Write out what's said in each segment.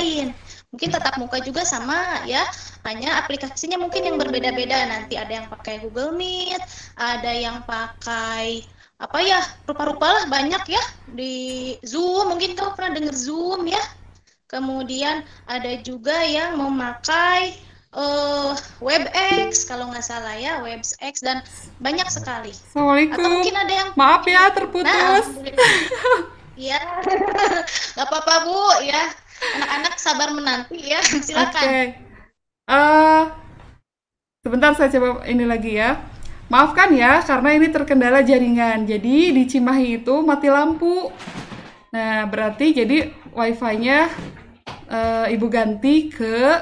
lain mungkin tetap muka juga sama ya hanya aplikasinya mungkin yang berbeda-beda nanti ada yang pakai Google Meet ada yang pakai apa ya rupa-rupa lah banyak ya di Zoom mungkin kamu pernah dengar Zoom ya kemudian ada juga yang memakai uh, WebEx kalau nggak salah ya WebEx dan banyak sekali atau mungkin ada yang maaf ya nah, terputus nah, ya nggak apa-apa bu ya anak-anak sabar menanti ya silakan okay. uh, eh, sebentar saya coba ini lagi ya maafkan ya karena ini terkendala jaringan jadi di Cimahi itu mati lampu nah berarti jadi wifi-nya uh, ibu ganti ke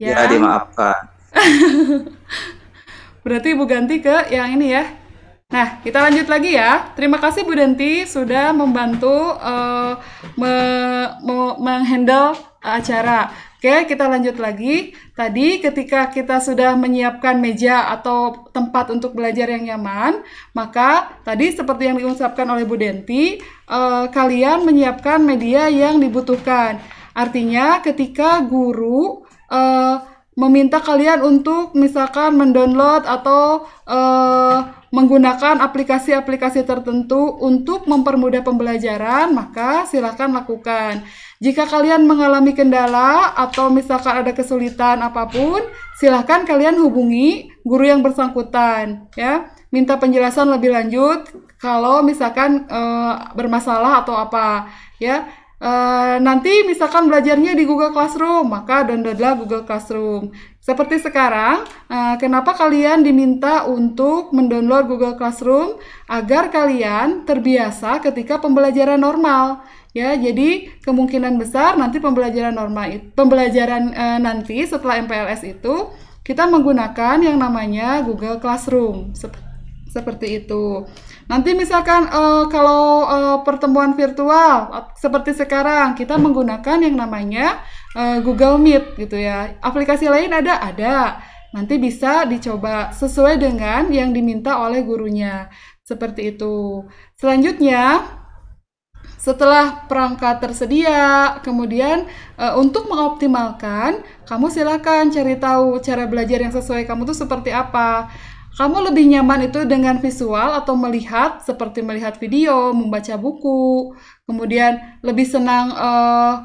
ya, yang... ya dimaafkan berarti ibu ganti ke yang ini ya Nah, kita lanjut lagi ya. Terima kasih Bu Denti sudah membantu uh, me me menghandle acara. Oke, kita lanjut lagi. Tadi ketika kita sudah menyiapkan meja atau tempat untuk belajar yang nyaman, maka tadi seperti yang diungkapkan oleh Bu Denti, uh, kalian menyiapkan media yang dibutuhkan. Artinya ketika guru uh, meminta kalian untuk misalkan mendownload atau uh, menggunakan aplikasi-aplikasi tertentu untuk mempermudah pembelajaran, maka silakan lakukan. Jika kalian mengalami kendala atau misalkan ada kesulitan apapun, silakan kalian hubungi guru yang bersangkutan ya. Minta penjelasan lebih lanjut kalau misalkan e, bermasalah atau apa ya. Uh, nanti misalkan belajarnya di Google Classroom, maka downloadlah Google Classroom. Seperti sekarang, uh, kenapa kalian diminta untuk mendownload Google Classroom agar kalian terbiasa ketika pembelajaran normal. Ya, jadi kemungkinan besar nanti pembelajaran normal pembelajaran uh, nanti setelah MPLS itu kita menggunakan yang namanya Google Classroom. Seperti seperti itu. Nanti misalkan uh, kalau uh, pertemuan virtual seperti sekarang kita menggunakan yang namanya uh, Google Meet gitu ya. Aplikasi lain ada ada. Nanti bisa dicoba sesuai dengan yang diminta oleh gurunya. Seperti itu. Selanjutnya setelah perangkat tersedia, kemudian e, untuk mengoptimalkan, kamu silakan cari tahu cara belajar yang sesuai kamu tuh seperti apa. Kamu lebih nyaman itu dengan visual atau melihat seperti melihat video, membaca buku, kemudian lebih senang uh,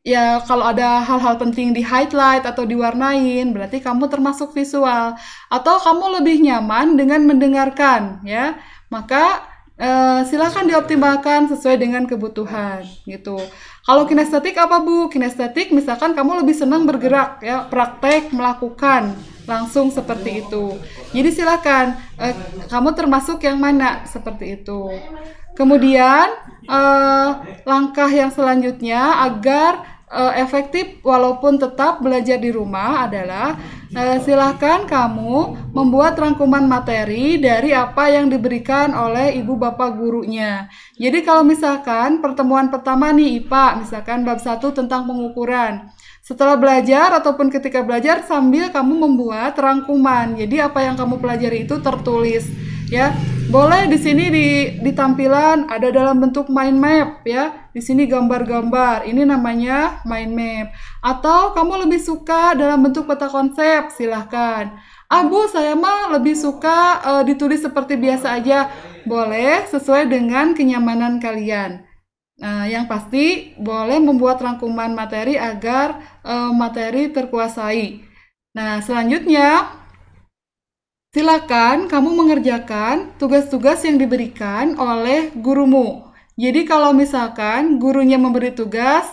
ya kalau ada hal-hal penting di highlight atau diwarnain, berarti kamu termasuk visual. Atau kamu lebih nyaman dengan mendengarkan, ya. Maka Uh, silakan dioptimalkan sesuai dengan kebutuhan gitu. Kalau kinestetik apa Bu? Kinestetik misalkan kamu lebih senang bergerak ya, praktek melakukan langsung seperti itu. Jadi silakan eh, kamu termasuk yang mana seperti itu. Kemudian eh, langkah yang selanjutnya agar eh, efektif walaupun tetap belajar di rumah adalah eh, silahkan kamu membuat rangkuman materi dari apa yang diberikan oleh ibu bapak gurunya. Jadi kalau misalkan pertemuan pertama nih IPA, misalkan bab 1 tentang pengukuran setelah belajar ataupun ketika belajar sambil kamu membuat rangkuman. Jadi apa yang kamu pelajari itu tertulis ya. Boleh di sini di, di tampilan ada dalam bentuk mind map ya. Di sini gambar-gambar. Ini namanya mind map. Atau kamu lebih suka dalam bentuk peta konsep, silahkan. Abu, saya mah lebih suka uh, ditulis seperti biasa aja. Boleh sesuai dengan kenyamanan kalian. Nah, yang pasti boleh membuat rangkuman materi agar uh, materi terkuasai. Nah, selanjutnya silakan kamu mengerjakan tugas-tugas yang diberikan oleh gurumu. Jadi kalau misalkan gurunya memberi tugas,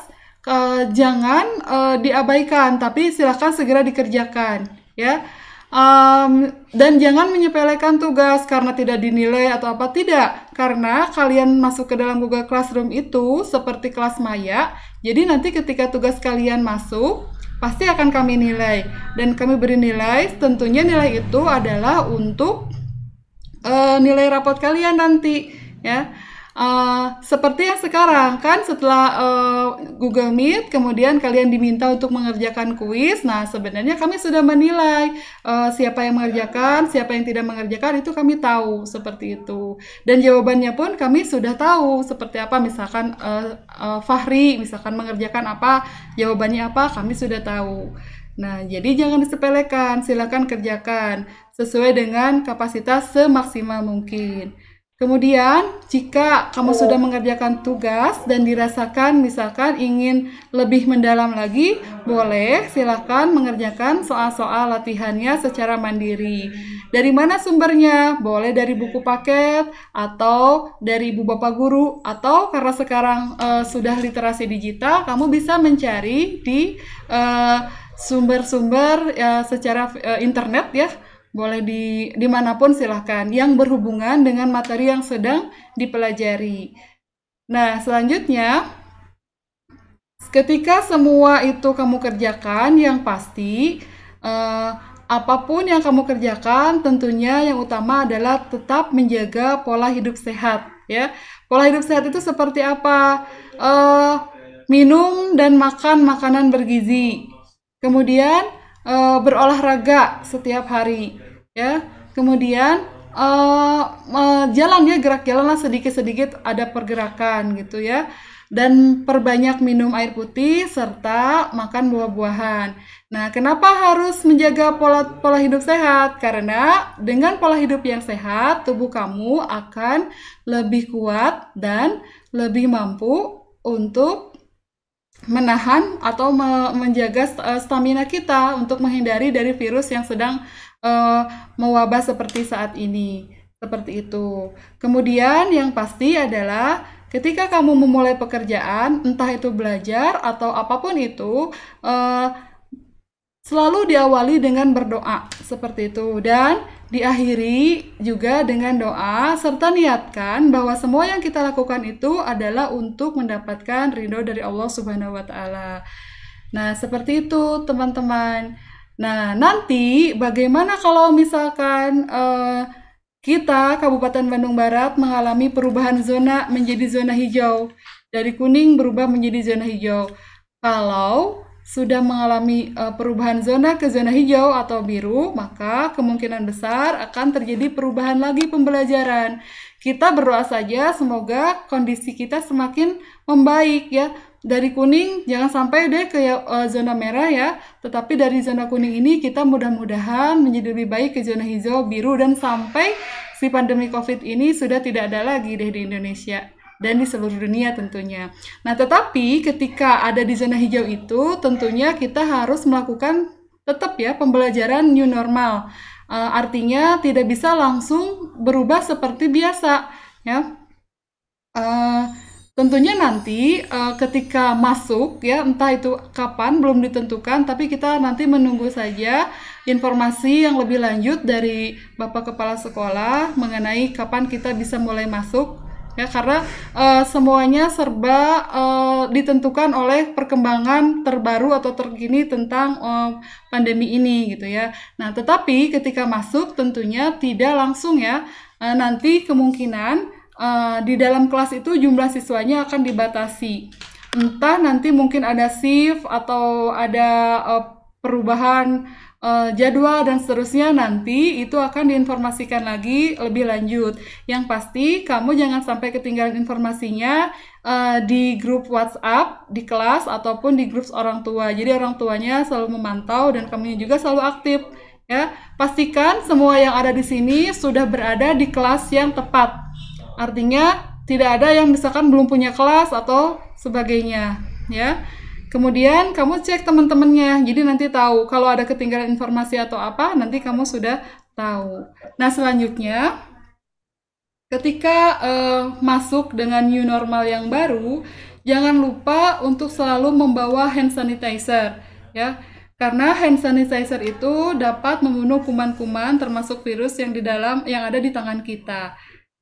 uh, jangan uh, diabaikan, tapi silakan segera dikerjakan, ya. Um, dan jangan menyepelekan tugas karena tidak dinilai atau apa tidak karena kalian masuk ke dalam Google Classroom itu seperti kelas maya. Jadi nanti ketika tugas kalian masuk, pasti akan kami nilai. Dan kami beri nilai, tentunya nilai itu adalah untuk uh, nilai rapot kalian nanti ya. Eh, seperti yang sekarang kan setelah uh, Google Meet kemudian kalian diminta untuk mengerjakan kuis. Nah, sebenarnya kami sudah menilai uh, siapa yang mengerjakan, siapa yang tidak mengerjakan itu kami tahu seperti itu. Dan jawabannya pun kami sudah tahu seperti apa misalkan uh, uh, Fahri misalkan mengerjakan apa, jawabannya apa kami sudah tahu. Nah, jadi jangan disepelekan, silakan kerjakan sesuai dengan kapasitas semaksimal mungkin. Kemudian, jika kamu oh. sudah mengerjakan tugas dan dirasakan misalkan ingin lebih mendalam lagi, boleh silakan mengerjakan soal-soal latihannya secara mandiri. Dari mana sumbernya? Boleh dari buku paket atau dari ibu bapak guru atau karena sekarang uh, sudah literasi digital, kamu bisa mencari di eh, sumber-sumber uh, secara uh, internet ya boleh di dimanapun silahkan yang berhubungan dengan materi yang sedang dipelajari. Nah selanjutnya ketika semua itu kamu kerjakan yang pasti eh, apapun yang kamu kerjakan tentunya yang utama adalah tetap menjaga pola hidup sehat ya pola hidup sehat itu seperti apa eh, minum dan makan makanan bergizi kemudian eh, berolahraga setiap hari ya kemudian uh, eh, uh, eh, jalan ya gerak jalanlah sedikit-sedikit ada pergerakan gitu ya dan perbanyak minum air putih serta makan buah-buahan. Nah, kenapa harus menjaga pola pola hidup sehat? Karena dengan pola hidup yang sehat, tubuh kamu akan lebih kuat dan lebih mampu untuk menahan atau menjaga eh, stamina kita untuk menghindari dari virus yang sedang uh, mewabah seperti saat ini. Seperti itu. Kemudian yang pasti adalah ketika kamu memulai pekerjaan, entah itu belajar atau apapun itu, uh, selalu diawali dengan berdoa seperti itu dan diakhiri juga dengan doa serta niatkan bahwa semua yang kita lakukan itu adalah untuk mendapatkan ridho dari Allah Subhanahu wa taala. Nah, seperti itu teman-teman. Nah, nanti bagaimana kalau misalkan uh, kita Kabupaten Bandung Barat mengalami perubahan zona menjadi zona hijau dari kuning berubah menjadi zona hijau. Kalau sudah mengalami uh, perubahan zona ke zona hijau atau biru, maka kemungkinan besar akan terjadi perubahan lagi pembelajaran. Kita berdoa saja semoga kondisi kita semakin membaik ya. Dari kuning jangan sampai deh ke uh, zona merah ya, tetapi dari zona kuning ini kita mudah-mudahan menjadi lebih baik ke zona hijau, biru dan sampai si pandemi Covid ini sudah tidak ada lagi deh di Indonesia dan di seluruh dunia tentunya. Nah, tetapi ketika ada di zona hijau itu tentunya kita harus melakukan tetap ya pembelajaran new normal. Uh, artinya tidak bisa langsung berubah seperti biasa ya. Uh, tentunya nanti uh, ketika masuk ya entah itu kapan belum ditentukan tapi kita nanti menunggu saja informasi yang lebih lanjut dari Bapak Kepala Sekolah mengenai kapan kita bisa mulai masuk ya karena uh, semuanya serba uh, ditentukan oleh perkembangan terbaru atau terkini tentang uh, pandemi ini gitu ya. Nah, tetapi ketika masuk tentunya tidak langsung ya. Uh, nanti kemungkinan uh, di dalam kelas itu jumlah siswanya akan dibatasi. Entah nanti mungkin ada shift atau ada uh, perubahan Eh, jadwal dan seterusnya nanti itu akan diinformasikan lagi lebih lanjut. Yang pasti kamu jangan sampai ketinggalan informasinya uh, di grup WhatsApp di kelas ataupun di grup orang tua. Jadi orang tuanya selalu memantau dan kami juga selalu aktif ya. Pastikan semua yang ada di sini sudah berada di kelas yang tepat. Artinya tidak ada yang misalkan belum punya kelas atau sebagainya ya. Kemudian kamu cek teman-temannya, jadi nanti tahu kalau ada ketinggalan informasi atau apa, nanti kamu sudah tahu. Nah selanjutnya, ketika uh, masuk dengan new normal yang baru, jangan lupa untuk selalu membawa hand sanitizer, ya. Karena hand sanitizer itu dapat membunuh kuman-kuman termasuk virus yang di dalam yang ada di tangan kita.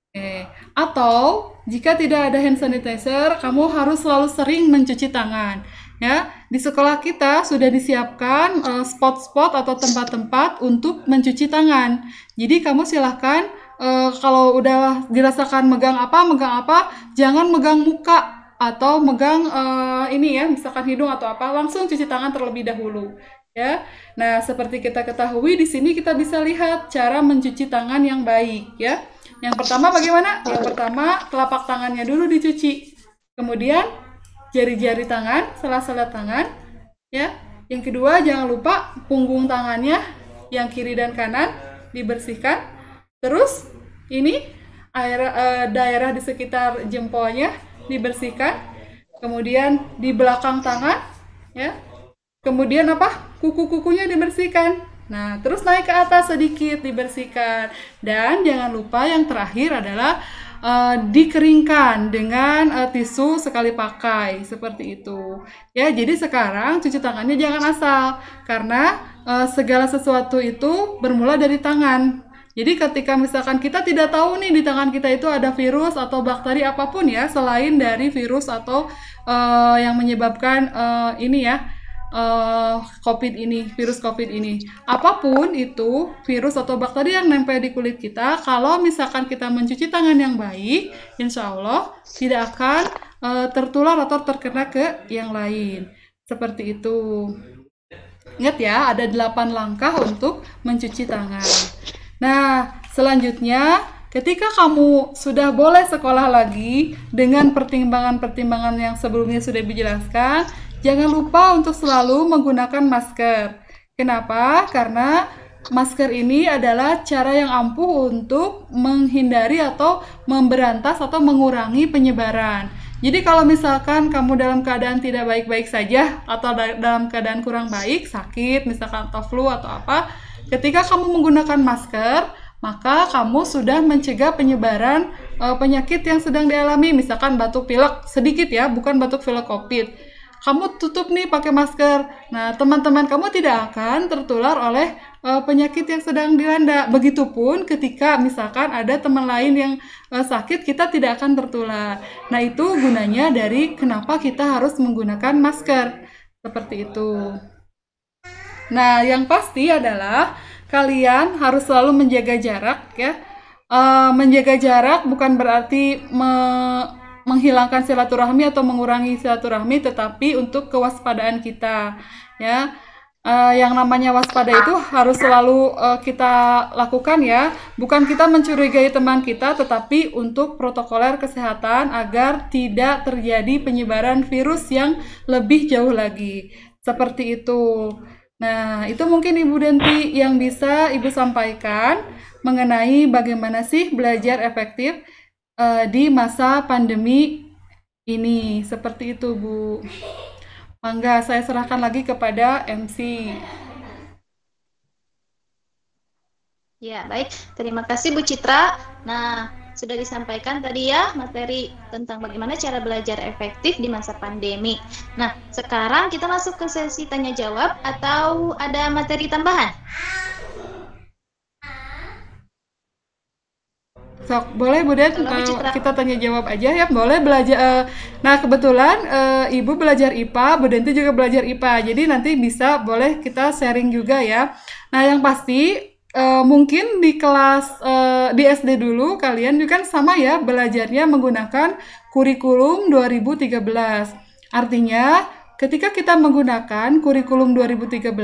Oke. Atau jika tidak ada hand sanitizer, kamu harus selalu sering mencuci tangan ya di sekolah kita sudah disiapkan eh, spot-spot uh, atau tempat-tempat untuk mencuci tangan. Jadi kamu silahkan uh, kalau udah dirasakan megang apa, megang apa, jangan megang muka atau megang uh, ini ya, misalkan hidung atau apa, langsung cuci tangan terlebih dahulu. Ya, nah seperti kita ketahui di sini kita bisa lihat cara mencuci tangan yang baik ya. Yang pertama bagaimana? Yang pertama telapak tangannya dulu dicuci, kemudian jari-jari tangan, sela-sela tangan, ya. Yang kedua jangan lupa punggung tangannya yang kiri dan kanan dibersihkan. Terus ini air, e, daerah di sekitar jempolnya dibersihkan. Kemudian di belakang tangan, ya. Kemudian apa? Kuku-kukunya dibersihkan. Nah, terus naik ke atas sedikit dibersihkan. Dan jangan lupa yang terakhir adalah uh, dikeringkan dengan uh, tisu sekali pakai seperti itu. Ya, jadi sekarang cuci tangannya jangan asal karena uh, segala sesuatu itu bermula dari tangan. Jadi ketika misalkan kita tidak tahu nih di tangan kita itu ada virus atau bakteri apapun ya selain dari virus atau uh, yang menyebabkan uh, ini ya uh, COVID ini, virus COVID ini. Apapun itu, virus atau bakteri yang nempel di kulit kita, kalau misalkan kita mencuci tangan yang baik, insya Allah tidak akan uh, tertular atau terkena ke yang lain. Seperti itu. Ingat ya, ada 8 langkah untuk mencuci tangan. Nah, selanjutnya Ketika kamu sudah boleh sekolah lagi dengan pertimbangan-pertimbangan yang sebelumnya sudah dijelaskan, Jangan lupa untuk selalu menggunakan masker. Kenapa? Karena masker ini adalah cara yang ampuh untuk menghindari atau memberantas atau mengurangi penyebaran. Jadi kalau misalkan kamu dalam keadaan tidak baik-baik saja atau dalam keadaan kurang baik, sakit misalkan atau flu atau apa, ketika kamu menggunakan masker, maka kamu sudah mencegah penyebaran e, penyakit yang sedang dialami, misalkan batuk pilek sedikit ya, bukan batuk pilek COVID kamu tutup nih pakai masker. Nah, teman-teman kamu tidak akan tertular oleh uh, penyakit yang sedang dilanda. Begitupun ketika misalkan ada teman lain yang uh, sakit, kita tidak akan tertular. Nah, itu gunanya dari kenapa kita harus menggunakan masker. Seperti itu. Nah, yang pasti adalah kalian harus selalu menjaga jarak ya. Uh, menjaga jarak bukan berarti me menghilangkan silaturahmi atau mengurangi silaturahmi tetapi untuk kewaspadaan kita ya uh, yang namanya waspada itu harus selalu uh, kita lakukan ya. Bukan kita mencurigai teman kita, tetapi untuk protokoler kesehatan agar tidak terjadi penyebaran virus yang lebih jauh lagi. Seperti itu. Nah, itu mungkin Ibu Denti yang bisa Ibu sampaikan mengenai bagaimana sih belajar efektif uh, di masa pandemi ini seperti itu Bu. Mangga saya serahkan lagi kepada MC. Ya, baik. Terima kasih Bu Citra. Nah, sudah disampaikan tadi ya materi tentang bagaimana cara belajar efektif di masa pandemi. Nah, sekarang kita masuk ke sesi tanya jawab atau ada materi tambahan? Sok, boleh Bu Den, uh, kita tanya jawab aja ya, boleh belajar. Uh, eh, nah kebetulan uh, Ibu belajar IPA, Bu Den juga belajar IPA, jadi nanti bisa boleh kita sharing juga ya. Nah yang pasti uh, mungkin di kelas uh, di SD dulu kalian juga kan sama ya belajarnya menggunakan kurikulum 2013. Artinya Ketika kita menggunakan kurikulum 2013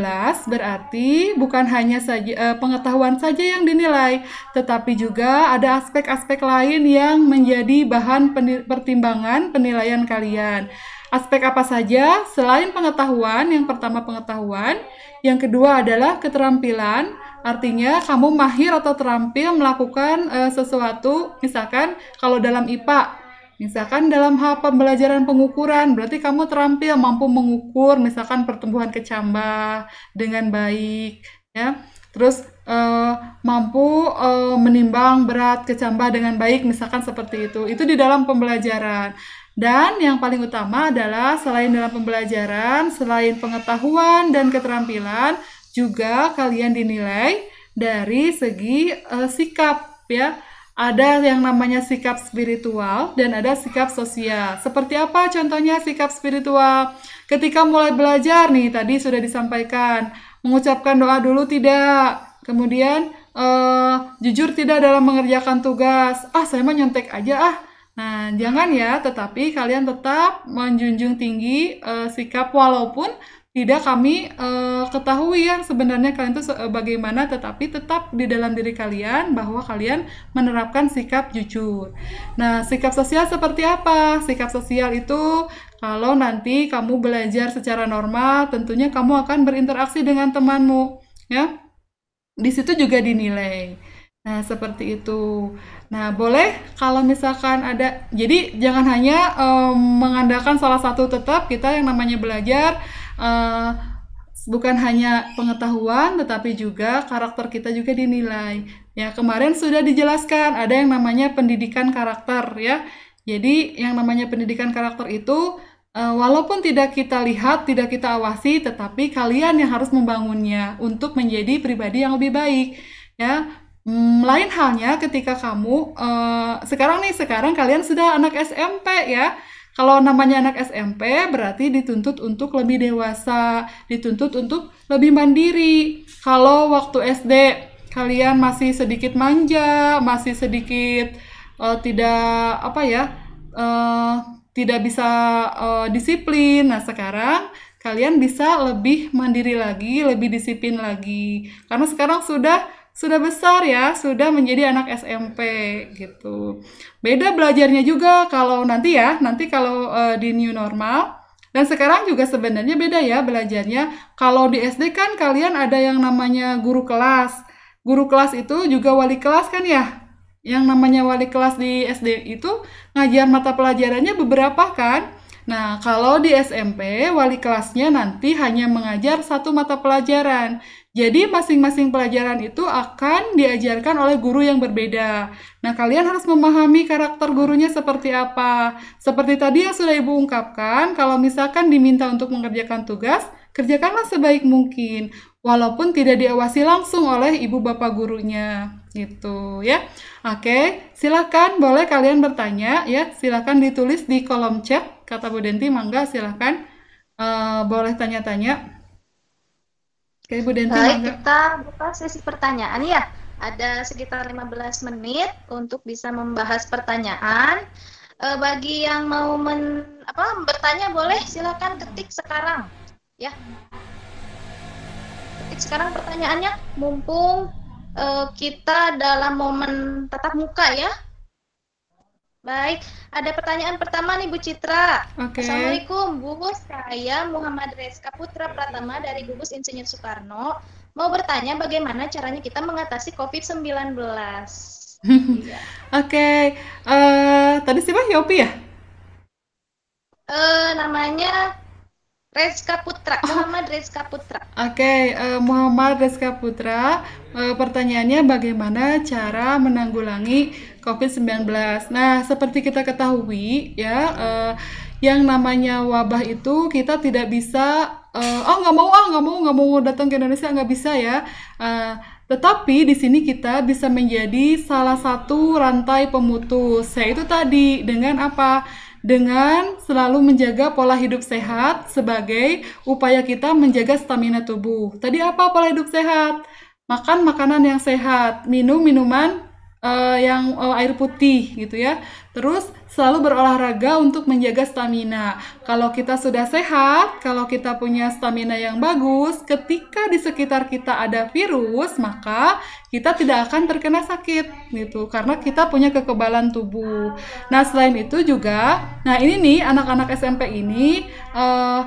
berarti bukan hanya saja eh, pengetahuan saja yang dinilai, tetapi juga ada aspek-aspek lain yang menjadi bahan penil pertimbangan penilaian kalian. Aspek apa saja? Selain pengetahuan, yang pertama pengetahuan, yang kedua adalah keterampilan. Artinya kamu mahir atau terampil melakukan eh, sesuatu, misalkan kalau dalam IPA Misalkan dalam hal pembelajaran pengukuran, berarti kamu terampil mampu mengukur misalkan pertumbuhan kecambah dengan baik, ya. Terus uh, mampu uh, menimbang berat kecambah dengan baik, misalkan seperti itu. Itu di dalam pembelajaran. Dan yang paling utama adalah selain dalam pembelajaran, selain pengetahuan dan keterampilan, juga kalian dinilai dari segi uh, sikap ya ada yang namanya sikap spiritual dan ada sikap sosial. Seperti apa contohnya sikap spiritual? Ketika mulai belajar nih, tadi sudah disampaikan, mengucapkan doa dulu tidak, kemudian uh, jujur tidak dalam mengerjakan tugas. Ah, saya mah nyontek aja ah. Nah, jangan ya, tetapi kalian tetap menjunjung tinggi uh, sikap walaupun tidak kami uh, ketahui yang sebenarnya kalian itu eh, bagaimana tetapi tetap di dalam diri kalian bahwa kalian menerapkan sikap jujur. Nah, sikap sosial seperti apa? Sikap sosial itu kalau nanti kamu belajar secara normal, tentunya kamu akan berinteraksi dengan temanmu, ya. Di situ juga dinilai. Nah, seperti itu. Nah, boleh kalau misalkan ada jadi jangan hanya um, mengandalkan salah satu tetap kita yang namanya belajar uh, bukan hanya pengetahuan tetapi juga karakter kita juga dinilai. Ya, kemarin sudah dijelaskan ada yang namanya pendidikan karakter ya. Jadi yang namanya pendidikan karakter itu uh, walaupun tidak kita lihat, tidak kita awasi, tetapi kalian yang harus membangunnya untuk menjadi pribadi yang lebih baik. Ya, hmm, lain halnya ketika kamu uh, sekarang nih sekarang kalian sudah anak SMP ya kalau namanya anak SMP berarti dituntut untuk lebih dewasa, dituntut untuk lebih mandiri. Kalau waktu SD kalian masih sedikit manja, masih sedikit uh, tidak apa ya, uh, tidak bisa uh, disiplin. Nah sekarang kalian bisa lebih mandiri lagi, lebih disiplin lagi. Karena sekarang sudah sudah besar ya, sudah menjadi anak SMP gitu. Beda belajarnya juga kalau nanti ya, nanti kalau uh, di new normal dan sekarang juga sebenarnya beda ya belajarnya. Kalau di SD kan kalian ada yang namanya guru kelas. Guru kelas itu juga wali kelas kan ya. Yang namanya wali kelas di SD itu ngajar mata pelajarannya beberapa kan. Nah, kalau di SMP, wali kelasnya nanti hanya mengajar satu mata pelajaran. Jadi masing-masing pelajaran itu akan diajarkan oleh guru yang berbeda. Nah, kalian harus memahami karakter gurunya seperti apa. Seperti tadi yang sudah Ibu ungkapkan, kalau misalkan diminta untuk mengerjakan tugas, kerjakanlah sebaik mungkin walaupun tidak diawasi langsung oleh ibu bapak gurunya gitu ya. Oke, silahkan boleh kalian bertanya ya, silahkan ditulis di kolom chat kata Bu Denti mangga silahkan uh, eh, boleh tanya-tanya. Oke, Bu Denti. Baik, mangga. kita buka sesi pertanyaan ya. Ada sekitar 15 menit untuk bisa membahas pertanyaan. E, bagi yang mau men, apa, bertanya boleh silakan ketik sekarang. Ya. Ketik sekarang pertanyaannya mumpung e, kita dalam momen tatap muka ya. Baik, ada pertanyaan pertama nih Bu Citra. Okay. Assalamualaikum, Bu. Saya Muhammad Reska Putra Pratama dari gugus Insinyur Soekarno. Mau bertanya bagaimana caranya kita mengatasi COVID-19? iya. Oke, okay. uh, eh, tadi siapa Yopi ya? Uh, namanya Reska Putra, oh. Muhammad Reska Putra. Oke, okay, uh, eh, Muhammad Reska Putra, uh, pertanyaannya bagaimana cara menanggulangi COVID-19? Nah, seperti kita ketahui ya, uh, yang namanya wabah itu kita tidak bisa, uh, oh nggak mau ah nggak mau nggak mau datang ke Indonesia nggak bisa ya. Uh, tetapi di sini kita bisa menjadi salah satu rantai pemutus, yaitu tadi dengan apa? dengan selalu menjaga pola hidup sehat sebagai upaya kita menjaga stamina tubuh. Tadi apa pola hidup sehat? Makan makanan yang sehat, minum minuman uh, yang uh, air putih gitu ya. Terus selalu berolahraga untuk menjaga stamina. Kalau kita sudah sehat, kalau kita punya stamina yang bagus, ketika di sekitar kita ada virus, maka kita tidak akan terkena sakit gitu karena kita punya kekebalan tubuh. Nah, selain itu juga, nah ini nih anak-anak SMP ini uh,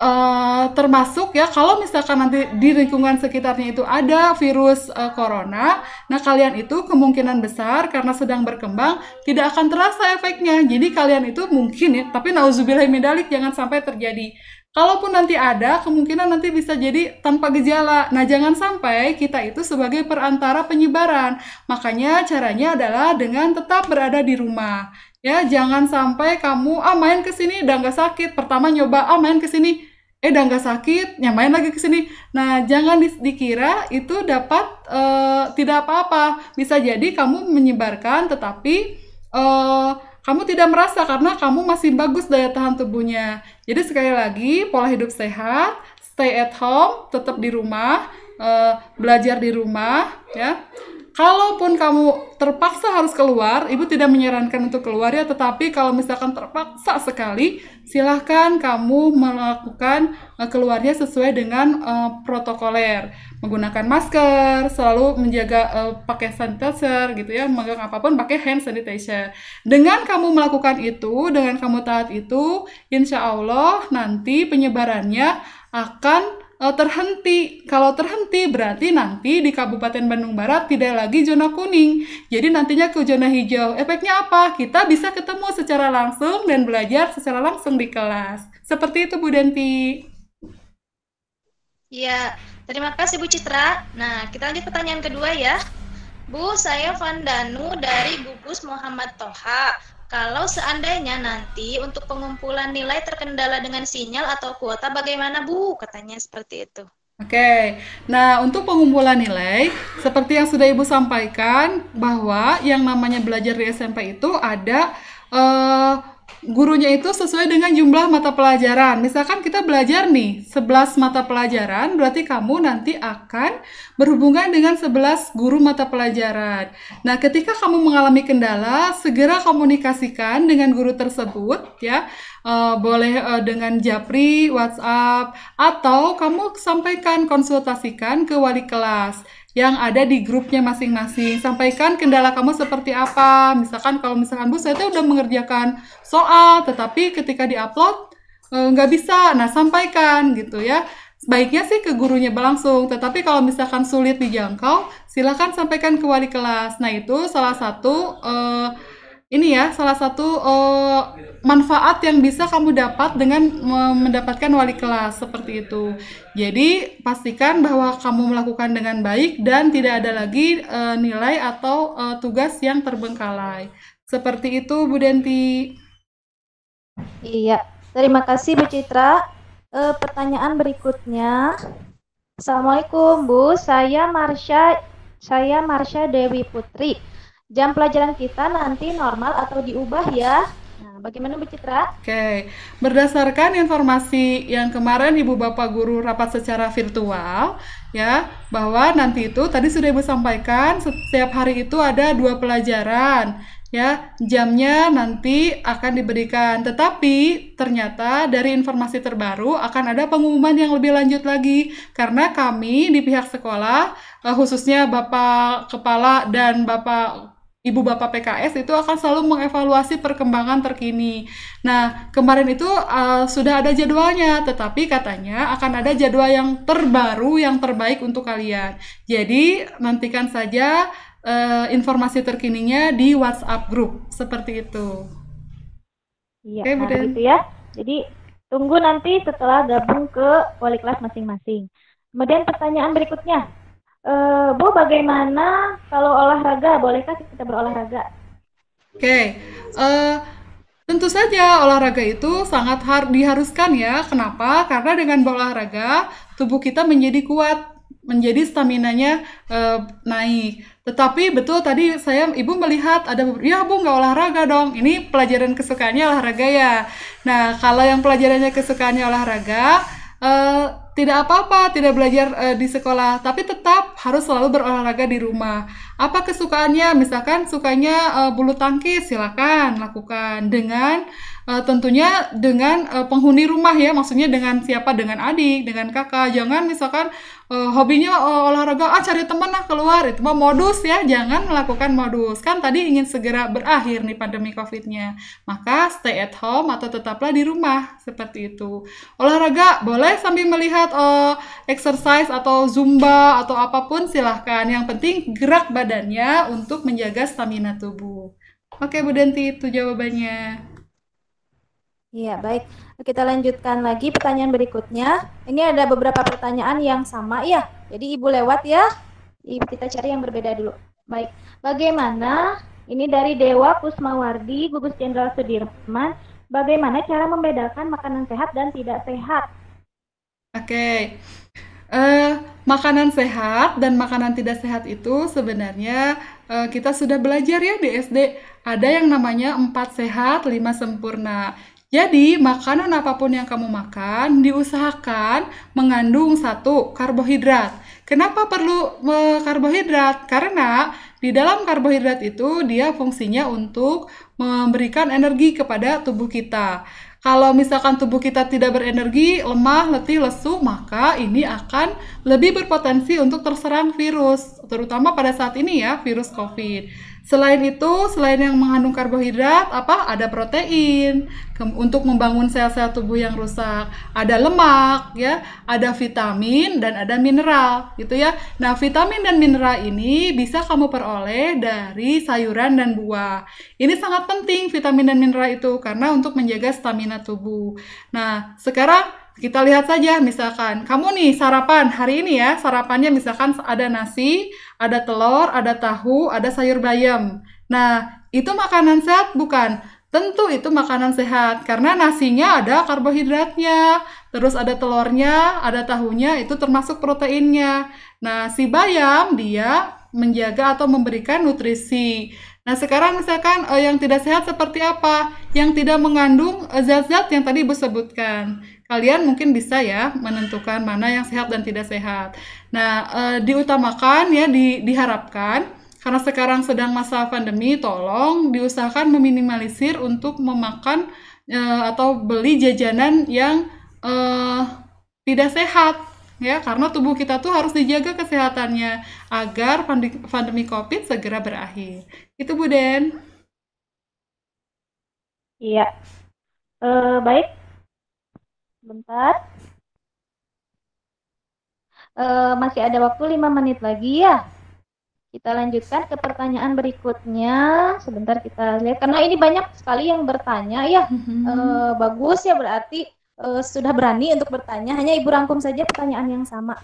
Uh, termasuk ya kalau misalkan nanti di lingkungan sekitarnya itu ada virus uh, corona, nah kalian itu kemungkinan besar karena sedang berkembang tidak akan terasa efeknya. Jadi kalian itu mungkin ya, tapi nauzubillah midalik jangan sampai terjadi. Kalaupun nanti ada, kemungkinan nanti bisa jadi tanpa gejala. Nah, jangan sampai kita itu sebagai perantara penyebaran. Makanya caranya adalah dengan tetap berada di rumah. Ya, jangan sampai kamu ah main ke sini udah nggak sakit. Pertama nyoba ah main ke eh udah nggak sakit nyamain lagi ke sini nah jangan di, dikira itu dapat uh, tidak apa-apa bisa jadi kamu menyebarkan tetapi uh, kamu tidak merasa karena kamu masih bagus daya tahan tubuhnya jadi sekali lagi pola hidup sehat stay at home tetap di rumah uh, belajar di rumah ya Kalaupun kamu terpaksa harus keluar, ibu tidak menyarankan untuk keluar ya, tetapi kalau misalkan terpaksa sekali, silahkan kamu melakukan eh, keluarnya sesuai dengan uh, protokoler. Menggunakan masker, selalu menjaga uh, pakai sanitizer gitu ya, memegang apapun pakai hand sanitizer. Dengan kamu melakukan itu, dengan kamu taat itu, insya Allah nanti penyebarannya akan uh, terhenti. Kalau terhenti berarti nanti di Kabupaten Bandung Barat tidak lagi zona kuning. Jadi nantinya ke zona hijau. Efeknya apa? Kita bisa ketemu secara langsung dan belajar secara langsung di kelas. Seperti itu Bu Denti. Iya, terima kasih Bu Citra. Nah, kita lanjut pertanyaan kedua ya. Bu, saya Vandanu dari Gugus Muhammad Toha. Kalau seandainya nanti untuk pengumpulan nilai terkendala dengan sinyal atau kuota, bagaimana Bu? Katanya seperti itu. Oke, okay. nah untuk pengumpulan nilai, seperti yang sudah Ibu sampaikan, bahwa yang namanya belajar di SMP itu ada uh, gurunya itu sesuai dengan jumlah mata pelajaran. Misalkan kita belajar nih 11 mata pelajaran, berarti kamu nanti akan berhubungan dengan 11 guru mata pelajaran. Nah, ketika kamu mengalami kendala, segera komunikasikan dengan guru tersebut ya. Uh, boleh uh, dengan Japri, WhatsApp, atau kamu sampaikan konsultasikan ke wali kelas yang ada di grupnya masing-masing. Sampaikan kendala kamu seperti apa. Misalkan kalau misalkan Bu saya tuh udah mengerjakan soal, tetapi ketika diupload eh, nggak e, bisa. Nah sampaikan gitu ya. Sebaiknya sih ke gurunya langsung, tetapi kalau misalkan sulit dijangkau, silakan sampaikan ke wali kelas. Nah itu salah satu. E, ini ya salah satu uh, manfaat yang bisa kamu dapat dengan mendapatkan wali kelas seperti itu. Jadi pastikan bahwa kamu melakukan dengan baik dan tidak ada lagi uh, nilai atau uh, tugas yang terbengkalai. Seperti itu Bu Denti. Iya, terima kasih Bu Citra. E, pertanyaan berikutnya. Assalamualaikum Bu, saya Marsha saya Marsha Dewi Putri jam pelajaran kita nanti normal atau diubah ya. Nah, bagaimana Bu Citra? Oke, berdasarkan informasi yang kemarin Ibu Bapak Guru rapat secara virtual, ya, bahwa nanti itu tadi sudah Ibu sampaikan setiap hari itu ada dua pelajaran, ya, jamnya nanti akan diberikan. Tetapi ternyata dari informasi terbaru akan ada pengumuman yang lebih lanjut lagi karena kami di pihak sekolah eh, khususnya Bapak Kepala dan Bapak ibu bapak PKS itu akan selalu mengevaluasi perkembangan terkini. Nah, kemarin itu uh, sudah ada jadwalnya, tetapi katanya akan ada jadwal yang terbaru, yang terbaik untuk kalian. Jadi, nantikan saja uh, informasi terkininya di WhatsApp grup seperti itu. Iya, okay, nah, gitu ya. Jadi, tunggu nanti setelah gabung ke wali kelas masing-masing. Kemudian pertanyaan berikutnya, Uh, eh, Bu, bagaimana kalau olahraga? Bolehkah kita berolahraga? Oke, okay. Eh, tentu saja olahraga itu sangat har diharuskan ya. Kenapa? Karena dengan berolahraga tubuh kita menjadi kuat, menjadi staminanya uh, naik. Tetapi betul tadi saya ibu melihat ada ya bu nggak olahraga dong. Ini pelajaran kesukaannya olahraga ya. Nah kalau yang pelajarannya kesukaannya olahraga tidak apa-apa tidak belajar uh, di sekolah tapi tetap harus selalu berolahraga di rumah apa kesukaannya misalkan sukanya uh, bulu tangkis silakan lakukan dengan uh, tentunya dengan uh, penghuni rumah ya maksudnya dengan siapa dengan adik dengan kakak jangan misalkan uh, hobinya uh, olahraga ah cari teman lah keluar itu mah modus ya jangan melakukan modus kan tadi ingin segera berakhir nih pandemi covidnya maka stay at home atau tetaplah di rumah seperti itu olahraga boleh sambil melihat diet, uh, eh, exercise atau zumba atau apapun silahkan. Yang penting gerak badannya untuk menjaga stamina tubuh. Oke Bu Denti itu jawabannya. Iya baik. Kita lanjutkan lagi pertanyaan berikutnya. Ini ada beberapa pertanyaan yang sama ya. Jadi ibu lewat ya. Ibu kita cari yang berbeda dulu. Baik. Bagaimana ini dari Dewa Kusmawardi, Gugus Jenderal Sudirman. Bagaimana cara membedakan makanan sehat dan tidak sehat? Oke. uh, makanan sehat dan makanan tidak sehat itu sebenarnya, uh, kita sudah belajar ya di SD. Ada yang namanya 4 sehat, 5 sempurna. Jadi, makanan apapun yang kamu makan diusahakan mengandung satu karbohidrat. Kenapa perlu, karbohidrat? Karena di dalam karbohidrat itu dia fungsinya untuk memberikan energi kepada tubuh kita. Kalau misalkan tubuh kita tidak berenergi, lemah, letih, lesu, maka ini akan lebih berpotensi untuk terserang virus, terutama pada saat ini ya, virus COVID. Selain itu, selain yang mengandung karbohidrat, apa ada protein untuk membangun sel-sel tubuh yang rusak, ada lemak ya, ada vitamin dan ada mineral gitu ya. Nah, vitamin dan mineral ini bisa kamu peroleh dari sayuran dan buah. Ini sangat penting vitamin dan mineral itu karena untuk menjaga stamina tubuh. Nah, sekarang kita lihat saja misalkan, kamu nih sarapan hari ini ya, sarapannya misalkan ada nasi, ada telur, ada tahu, ada sayur bayam. Nah, itu makanan sehat bukan? Tentu itu makanan sehat karena nasinya ada karbohidratnya, terus ada telurnya, ada tahunya, itu termasuk proteinnya. Nah, si bayam dia menjaga atau memberikan nutrisi. Nah, sekarang misalkan eh, yang tidak sehat seperti apa? Yang tidak mengandung eh, zat-zat yang tadi Ibu sebutkan kalian mungkin bisa ya menentukan mana yang sehat dan tidak sehat. Nah, e, diutamakan ya di, diharapkan karena sekarang sedang masa pandemi, tolong diusahakan meminimalisir untuk memakan e, atau beli jajanan yang e, tidak sehat ya karena tubuh kita tuh harus dijaga kesehatannya agar pandemi, COVID segera berakhir. Itu Bu Den. Iya. E, baik, sebentar. E, masih ada waktu 5 menit lagi ya. Kita lanjutkan ke pertanyaan berikutnya. Sebentar kita lihat karena ini banyak sekali yang bertanya ya. E, bagus ya berarti e, sudah berani untuk bertanya. Hanya Ibu rangkum saja pertanyaan yang sama.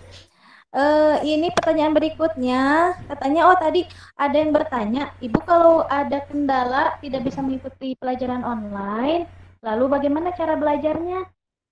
E, ini pertanyaan berikutnya. Katanya, oh tadi ada yang bertanya, Ibu kalau ada kendala tidak bisa mengikuti pelajaran online, lalu bagaimana cara belajarnya?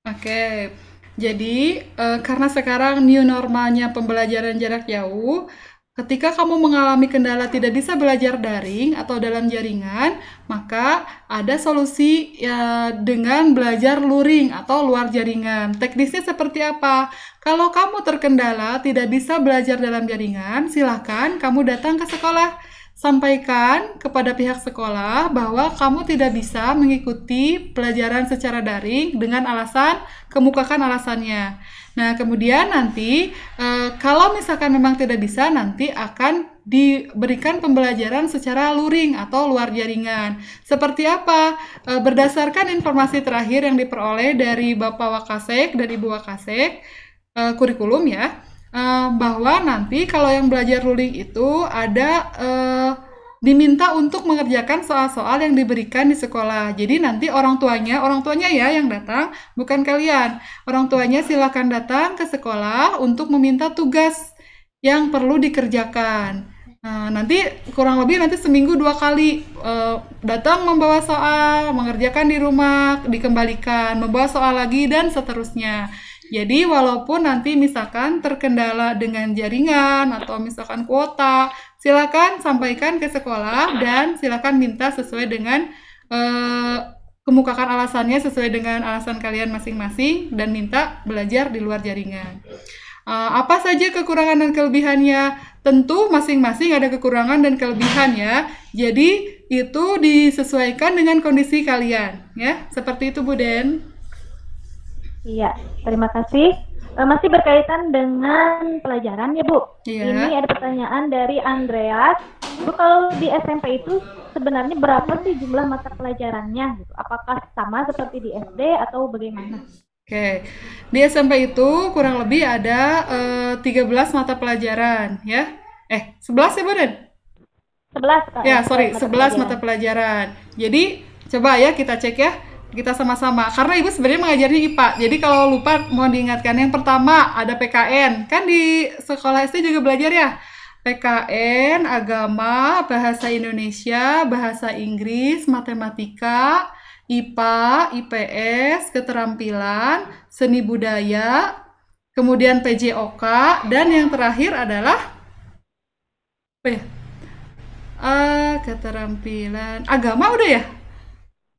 Oke. Jadi, uh, karena sekarang new normalnya pembelajaran jarak jauh, ketika kamu mengalami kendala tidak bisa belajar daring atau dalam jaringan, maka ada solusi ya dengan belajar luring atau luar jaringan. Teknisnya seperti apa? Kalau kamu terkendala tidak bisa belajar dalam jaringan, silahkan kamu datang ke sekolah sampaikan kepada pihak sekolah bahwa kamu tidak bisa mengikuti pelajaran secara daring dengan alasan kemukakan alasannya. Nah, kemudian nanti e, kalau misalkan memang tidak bisa nanti akan diberikan pembelajaran secara luring atau luar jaringan. Seperti apa? E, berdasarkan informasi terakhir yang diperoleh dari Bapak Wakasek dan Ibu Wakasek e, kurikulum ya uh, bahwa nanti kalau yang belajar ruling itu ada uh, diminta untuk mengerjakan soal-soal yang diberikan di sekolah. Jadi nanti orang tuanya, orang tuanya ya yang datang, bukan kalian. Orang tuanya silakan datang ke sekolah untuk meminta tugas yang perlu dikerjakan. Nah, nanti kurang lebih nanti seminggu dua kali uh, datang membawa soal, mengerjakan di rumah, dikembalikan, membawa soal lagi dan seterusnya. Jadi walaupun nanti misalkan terkendala dengan jaringan atau misalkan kuota, silakan sampaikan ke sekolah dan silakan minta sesuai dengan eh, kemukakan alasannya sesuai dengan alasan kalian masing-masing dan minta belajar di luar jaringan. Uh, apa saja kekurangan dan kelebihannya? Tentu masing-masing ada kekurangan dan kelebihan ya. Jadi itu disesuaikan dengan kondisi kalian ya. Seperti itu Bu Den. Iya, terima kasih. Eh, masih berkaitan dengan pelajaran ya Bu. Iya. Ini ada pertanyaan dari Andreas. Bu kalau di SMP itu sebenarnya berapa sih jumlah mata pelajarannya? Gitu. Apakah sama seperti di SD atau bagaimana? Oke, di SMP itu kurang lebih ada uh, eh, 13 mata pelajaran ya. Eh, 11 ya Den? 11 Kak. Ya, sorry, mata mata pelajaran. Jadi, coba ya kita cek ya kita sama-sama karena ibu sebenarnya mengajarnya IPA jadi kalau lupa mohon diingatkan yang pertama ada PKN kan di sekolah SD juga belajar ya PKN agama bahasa Indonesia bahasa Inggris matematika IPA IPS keterampilan seni budaya kemudian PJOK dan yang terakhir adalah apa Uh, keterampilan agama udah ya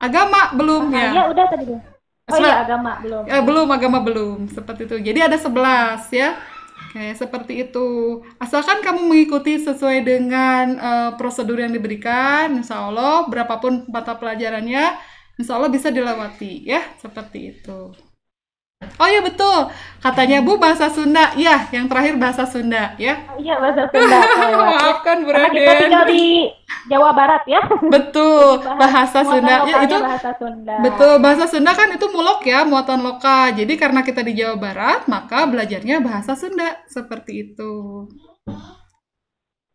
agama belum ah, ya Iya udah tadi belum Oh iya, agama belum. Eh, belum agama belum, seperti itu. Jadi ada sebelas ya. Oke, seperti itu. Asalkan kamu mengikuti sesuai dengan uh, prosedur yang diberikan, insya Allah berapapun mata pelajarannya, insya Allah bisa dilewati ya, seperti itu. Oh iya betul. Katanya Bu bahasa Sunda. Ya, yang terakhir bahasa Sunda ya. Oh iya bahasa Sunda. Maafkan Bu Raden. Kita tinggal di Jawa Barat ya. Betul. bahasa, bahasa Sunda ya itu bahasa Sunda. Betul. Bahasa Sunda kan itu mulok ya, muatan lokal. Jadi karena kita di Jawa Barat, maka belajarnya bahasa Sunda seperti itu.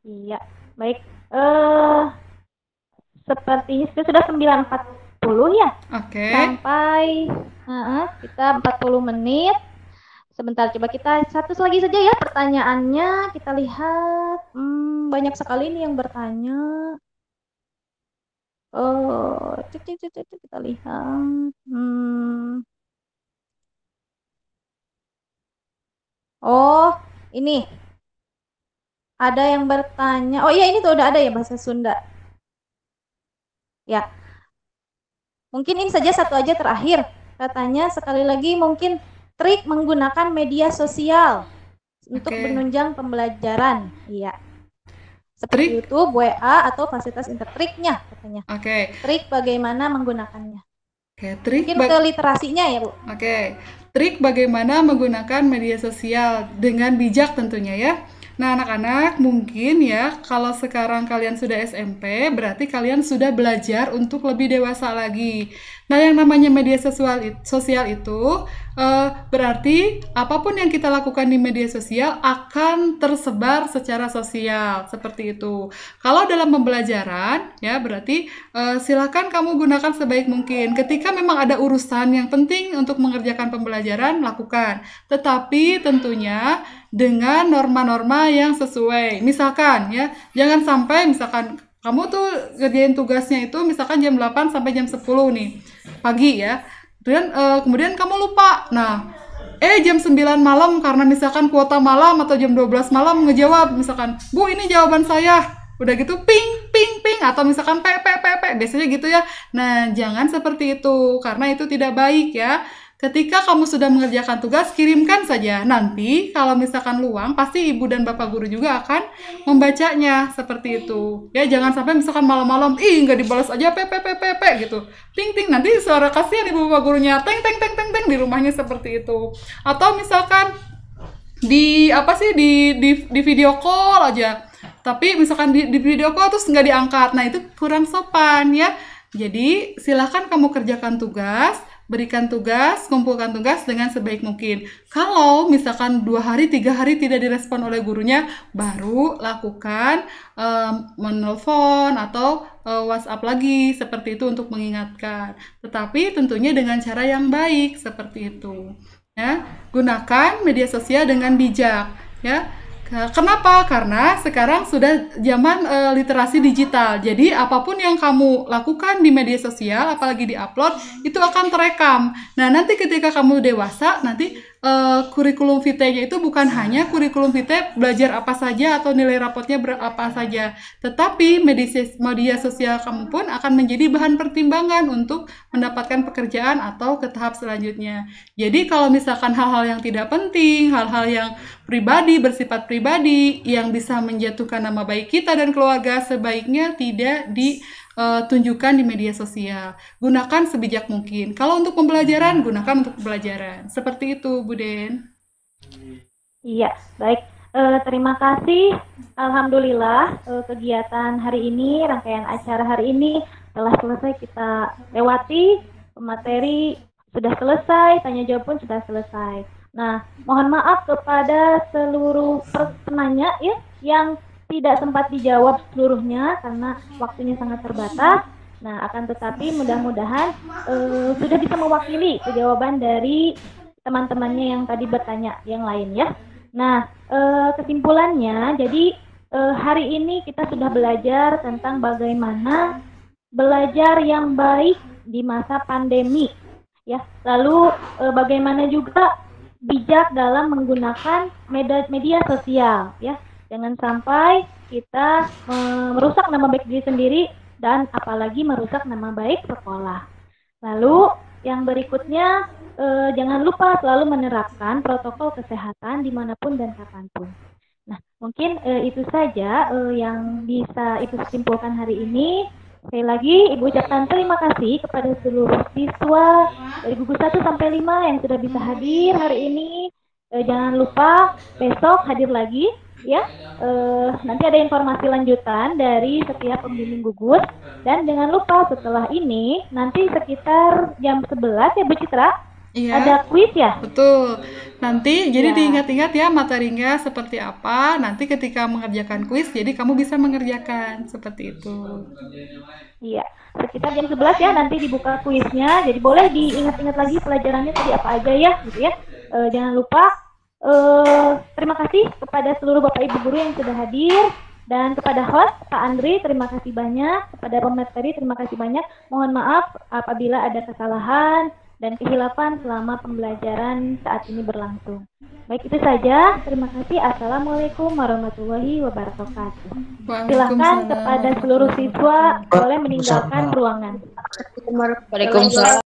Iya. Baik. Eh uh, sepertinya sudah empat 40 ya. Oke. Okay. Sampai uh, kita 40 menit. Sebentar coba kita satu lagi saja ya pertanyaannya. Kita lihat hmm, banyak sekali nih yang bertanya. Oh, cek cek cek, cek kita lihat. Hmm. Oh, ini ada yang bertanya. Oh iya ini tuh udah ada ya bahasa Sunda. Ya, Mungkin ini saja satu aja terakhir. Katanya sekali lagi mungkin trik menggunakan media sosial untuk menunjang pembelajaran. Iya. Seperti trik? YouTube, WA atau fasilitas intertriknya katanya. Oke. Okay. Trik bagaimana menggunakannya. Oke, okay, trik Mungkin ke literasinya ya, Bu. Oke. Okay. Trik bagaimana menggunakan media sosial dengan bijak tentunya ya. Nah, anak-anak, mungkin ya, kalau sekarang kalian sudah SMP, berarti kalian sudah belajar untuk lebih dewasa lagi. Nah, yang namanya media sosial sosial itu uh, berarti apapun yang kita lakukan di media sosial akan tersebar secara sosial seperti itu. Kalau dalam pembelajaran ya berarti uh, silakan kamu gunakan sebaik mungkin. Ketika memang ada urusan yang penting untuk mengerjakan pembelajaran lakukan. Tetapi tentunya dengan norma-norma yang sesuai. Misalkan ya, jangan sampai misalkan kamu tuh kerjain tugasnya itu misalkan jam 8 sampai jam 10 nih pagi ya kemudian uh, kemudian kamu lupa nah eh jam 9 malam karena misalkan kuota malam atau jam 12 malam ngejawab misalkan bu ini jawaban saya udah gitu ping ping ping atau misalkan pe pe pe pe biasanya gitu ya nah jangan seperti itu karena itu tidak baik ya Ketika kamu sudah mengerjakan tugas, kirimkan saja. Nanti kalau misalkan luang, pasti ibu dan bapak guru juga akan membacanya seperti itu. Ya jangan sampai misalkan malam-malam, ih nggak dibalas aja pepepepepe gitu. Ting ting nanti suara kasihan ibu bapak gurunya teng teng teng teng teng di rumahnya seperti itu. Atau misalkan di apa sih di di, di video call aja. Tapi misalkan di, di video call terus nggak diangkat, nah itu kurang sopan ya. Jadi silahkan kamu kerjakan tugas berikan tugas, kumpulkan tugas dengan sebaik mungkin. Kalau misalkan dua hari, tiga hari tidak direspon oleh gurunya, baru lakukan um, menelpon atau uh, WhatsApp lagi seperti itu untuk mengingatkan. Tetapi tentunya dengan cara yang baik seperti itu. Ya, gunakan media sosial dengan bijak. Ya, Eh, kenapa? Karena sekarang sudah zaman uh, literasi digital. Jadi apapun yang kamu lakukan di media sosial, apalagi di upload, hmm. itu akan terekam. Nah nanti ketika kamu dewasa, nanti uh, kurikulum vitae-nya itu bukan hanya kurikulum vitae belajar apa saja atau nilai rapotnya berapa saja, tetapi media sosial kamu pun akan menjadi bahan pertimbangan untuk mendapatkan pekerjaan atau ke tahap selanjutnya. Jadi kalau misalkan hal-hal yang tidak penting, hal-hal yang pribadi bersifat pribadi yang bisa menjatuhkan nama baik kita dan keluarga sebaiknya tidak di uh, tunjukkan di media sosial. Gunakan sebijak mungkin. Kalau untuk pembelajaran, gunakan untuk pembelajaran. Seperti itu, Bu Iya, baik. Uh, terima kasih. Alhamdulillah uh, kegiatan hari ini, rangkaian acara hari ini telah selesai kita lewati. Materi sudah selesai, tanya jawab pun sudah selesai. Nah, mohon maaf kepada seluruh penanya ya yang tidak sempat dijawab seluruhnya karena waktunya sangat terbatas. Nah, akan tetapi mudah-mudahan uh, sudah bisa mewakili jawaban dari teman-temannya yang tadi bertanya yang lain ya. Nah, uh, kesimpulannya jadi uh, hari ini kita sudah belajar tentang bagaimana belajar yang baik di masa pandemi ya. Lalu bagaimana juga bijak dalam menggunakan media, media sosial ya Jangan sampai kita eh, merusak nama baik diri sendiri dan apalagi merusak nama baik sekolah. Lalu yang berikutnya eh, jangan lupa selalu menerapkan protokol kesehatan dimanapun dan kapanpun. Nah mungkin eh, itu saja eh, yang bisa ibu simpulkan hari ini. Sekali lagi, Ibu ucapkan terima kasih kepada seluruh siswa dari gugus 1 sampai 5 yang sudah bisa hadir hari ini. Eh, jangan lupa besok hadir lagi ya eh, nanti ada informasi lanjutan dari setiap pembimbing gugus dan jangan lupa setelah ini nanti sekitar jam 11 ya Bu Citra Iya. Ada kuis ya? Betul. Nanti jadi ya. diingat-ingat ya mata materinya seperti apa. Nanti ketika mengerjakan kuis jadi kamu bisa mengerjakan seperti itu. Iya. Sekitar jam 11 ya nanti dibuka kuisnya. Jadi boleh diingat-ingat lagi pelajarannya tadi apa aja ya gitu ya. E, jangan lupa Eh, terima kasih kepada seluruh Bapak Ibu guru yang sudah hadir dan kepada host Pak Andri terima kasih banyak, kepada pemateri terima kasih banyak. Mohon maaf apabila ada kesalahan dan kehilapan selama pembelajaran saat ini berlangsung. Baik itu saja. Terima kasih. Assalamualaikum warahmatullahi wabarakatuh. Silahkan kepada seluruh siswa boleh meninggalkan ruangan. Waalaikumsalam.